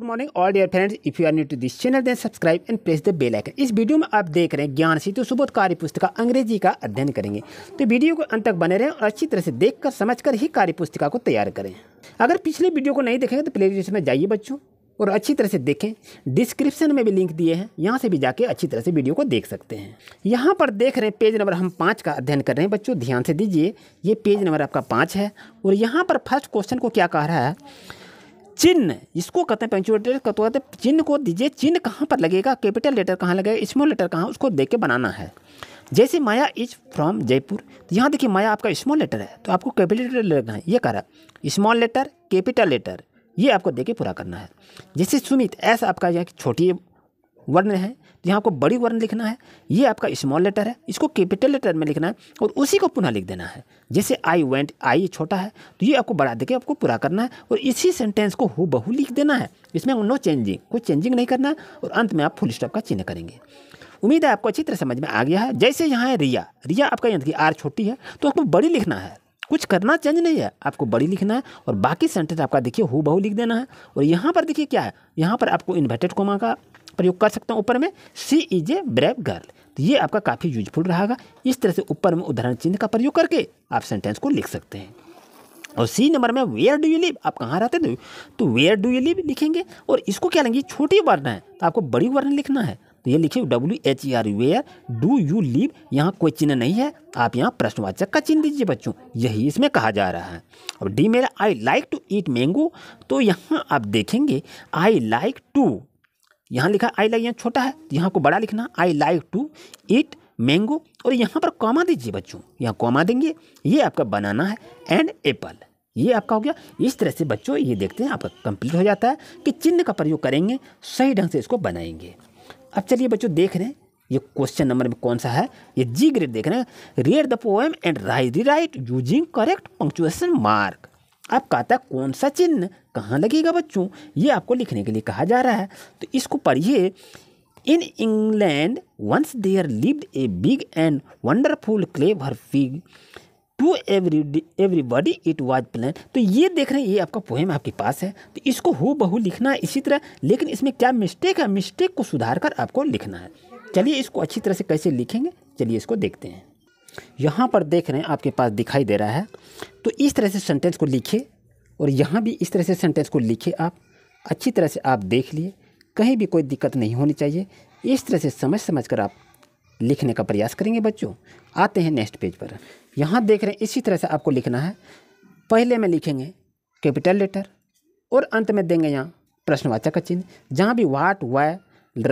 good morning all dear friends if you are new to this channel then subscribe and press the bell icon इस video में आप देख रहे हैं ज्ञान तो सुबोध कार्य पुस्तिका अंग्रेजी का अध्ययन करेंगे तो वीडियो को अंत तक बने रहें और अच्छी तरह से देखकर समझकर ही कार्य पुस्तिका को तैयार करें अगर पिछले वीडियो को नहीं देखेंगे तो प्ले लिस्ट में जाइए बच्चों और अच्छी तरह से देखें डिस्क्रिप्शन में भी लिंक दिए हैं यहाँ से भी जाके अच्छी तरह से वीडियो को देख सकते हैं यहाँ पर देख रहे हैं पेज नंबर हम पाँच का अध्ययन कर रहे हैं बच्चों ध्यान से दीजिए ये पेज नंबर आपका पाँच है और यहाँ पर फर्स्ट क्वेश्चन को क्या कह रहा है चिन्ह इसको कहते हैं पंक्चुएटर कहते हैं चिन्ह को दीजिए चिन्ह कहाँ पर लगेगा कैपिटल लेटर कहाँ लगेगा स्मॉल लेटर कहाँ उसको देख के बनाना है जैसे माया इज फ्रॉम जयपुर तो यहाँ देखिए माया आपका स्मॉल लेटर है तो आपको कैपिटल लेटर लगना है ये कह रहा है स्मॉल लेटर कैपिटल लेटर ये आपको के पूरा करना है जैसे सुमित ऐसा आपका यह छोटी वर्ण है तो यहाँ आपको बड़ी वर्ण लिखना है ये आपका स्मॉल लेटर है इसको कैपिटल लेटर में लिखना है और उसी को पुनः लिख देना है जैसे आई वेंट आई छोटा है तो ये आपको बढ़ा देके आपको पूरा करना है और इसी सेंटेंस को हु बहु लिख देना है इसमें नो चेंजिंग कोई चेंजिंग नहीं करना और अंत में आप फुल स्टॉप का चिन्ह करेंगे उम्मीद है आपको अच्छी तरह समझ में आ गया है जैसे यहाँ है रिया रिया आपका यहाँ देखिए आर छोटी है तो आपको बड़ी लिखना है कुछ करना चेंज नहीं है आपको बड़ी लिखना है और बाकी सेंटेंस आपका देखिए हु बहु लिख देना है और यहाँ पर देखिए क्या है यहाँ पर आपको इन्वर्टेड कोमा का प्रयोग कर सकता हूँ ऊपर में C is a brave girl तो ये आपका काफ़ी यूजफुल रहेगा इस तरह से ऊपर में उदाहरण चिन्ह का प्रयोग करके आप सेंटेंस को लिख सकते हैं और सी नंबर में वेयर डू यू लिव आप कहाँ रहते थे तो वेयर डू यू लिव लिखेंगे और इसको क्या लेंगे छोटी वर्ण है तो आपको बड़ी वर्ण लिखना है तो ये लिखिए W H E R where do you live यहाँ कोई चिन्ह नहीं है आप यहाँ प्रश्नवाचक का चिन्ह दीजिए बच्चों यही इसमें कहा जा रहा है और डी मेरा I like to eat mango तो यहाँ आप देखेंगे आई लाइक टू यहाँ लिखा आई लाइक यहाँ छोटा है यहाँ को बड़ा लिखना I like to eat mango और यहाँ पर कॉमा दीजिए बच्चों यहाँ कॉमा देंगे ये आपका बनाना है एंड एप्पल ये आपका हो गया इस तरह से बच्चों ये देखते हैं आपका कंप्लीट हो जाता है कि चिन्ह का प्रयोग करेंगे सही ढंग से इसको बनाएंगे अब चलिए बच्चों देख रहे हैं ये क्वेश्चन नंबर में कौन सा है ये जी ग्रेड देख रहे हैं read the poem and write write using correct punctuation mark आपका आता है कौन सा चिन्ह कहाँ लगेगा बच्चों ये आपको लिखने के लिए कहा जा रहा है तो इसको पढ़िए in England once there lived a big and wonderful clever fig to every everybody it was plan तो ये देख रहे हैं ये आपका पोएम आपके पास है तो इसको हु बहु लिखना है इसी तरह लेकिन इसमें क्या मिस्टेक है मिस्टेक को सुधार कर आपको लिखना है चलिए इसको अच्छी तरह से कैसे लिखेंगे चलिए इसको देखते हैं यहाँ पर देख रहे हैं आपके पास दिखाई दे रहा है तो इस तरह से सेंटेंस को लिखिए और यहाँ भी इस तरह से सेंटेंस को लिखे आप अच्छी तरह से आप देख लिए कहीं भी कोई दिक्कत नहीं होनी चाहिए इस तरह से समझ समझ कर आप लिखने का प्रयास करेंगे बच्चों आते हैं नेक्स्ट पेज पर यहाँ देख रहे हैं इसी तरह से आपको लिखना है पहले में लिखेंगे कैपिटल लेटर और अंत में देंगे यहाँ प्रश्नवाचक का चिन्ह जहाँ भी वाट वाय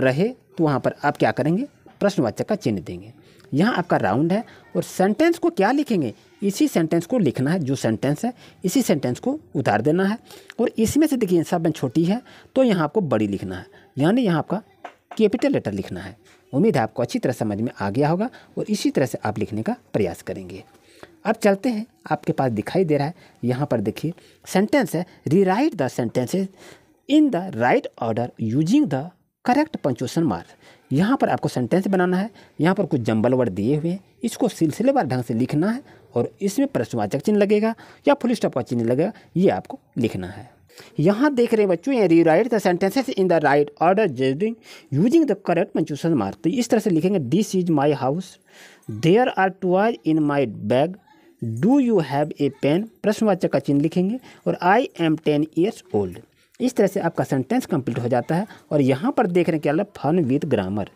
रहे तो वहाँ पर आप क्या करेंगे प्रश्नवाचक का चिन्ह देंगे यहाँ आपका राउंड है और सेंटेंस को क्या लिखेंगे इसी सेंटेंस को लिखना है जो सेंटेंस है इसी सेंटेंस को उतार देना है और इसमें से देखिए सब में छोटी है तो यहाँ आपको बड़ी लिखना है यानी यहाँ आपका कैपिटल लेटर लिखना है उम्मीद है आपको अच्छी तरह समझ में आ गया होगा और इसी तरह से आप लिखने का प्रयास करेंगे अब चलते हैं आपके पास दिखाई दे रहा है यहाँ पर देखिए सेंटेंस है rewrite the sentences in the right order using the correct punctuation mark यहाँ पर आपको सेंटेंस बनाना है यहाँ पर कुछ जंबल वर्ड दिए हुए हैं इसको सिलसिलेवार ढंग से लिखना है और इसमें प्रश्नवाचक चिन्ह लगेगा या फुल स्टॉप का चिन्ह लगेगा ये आपको लिखना है यहाँ देख रहे हैं बच्चों ये rewrite the sentences in the right order judging using the correct punctuation mark तो इस तरह से लिखेंगे this is my house there are toys in my bag do you have a pen प्रश्नवाचक का चिन्ह लिखेंगे और I am ten years old इस तरह से आपका सेंटेंस कंप्लीट हो जाता है और यहाँ पर देख रहे हैं क्या है fun with grammar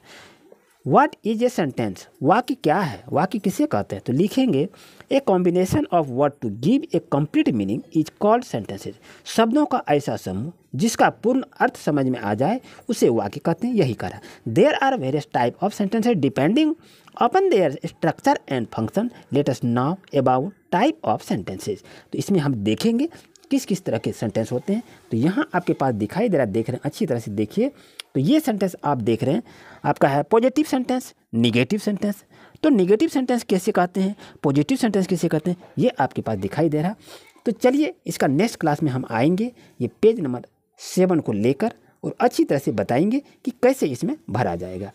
what is a sentence वाक्य क्या है वाक्य किसे कहते हैं तो लिखेंगे a combination of word to give a complete meaning is called sentences शब्दों का ऐसा समूह जिसका पूर्ण अर्थ समझ में आ जाए उसे वाक्य कहते हैं यही करा there are various type of sentences depending upon their structure and function latest now about type of sentences तो इसमें हम देखेंगे किस किस तरह के सेंटेंस होते हैं तो यहाँ आपके पास दिखाई दे रहा है देख रहे हैं अच्छी तरह से देखिए तो ये सेंटेंस आप देख रहे हैं आपका है पॉजिटिव सेंटेंस निगेटिव सेंटेंस तो निगेटिव सेंटेंस कैसे कहते हैं पॉजिटिव सेंटेंस कैसे कहते हैं ये आपके पास दिखाई दे रहा तो चलिए इसका नेक्स्ट क्लास में हम आएंगे ये पेज नंबर सेवन को लेकर और अच्छी तरह से बताएंगे कि कैसे इसमें भरा जाएगा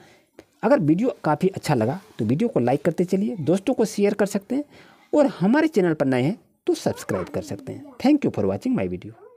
अगर वीडियो काफ़ी अच्छा लगा तो वीडियो को लाइक करते चलिए दोस्तों को शेयर कर सकते हैं और हमारे चैनल पर नए हैं तो सब्सक्राइब कर सकते हैं thank you for watching my video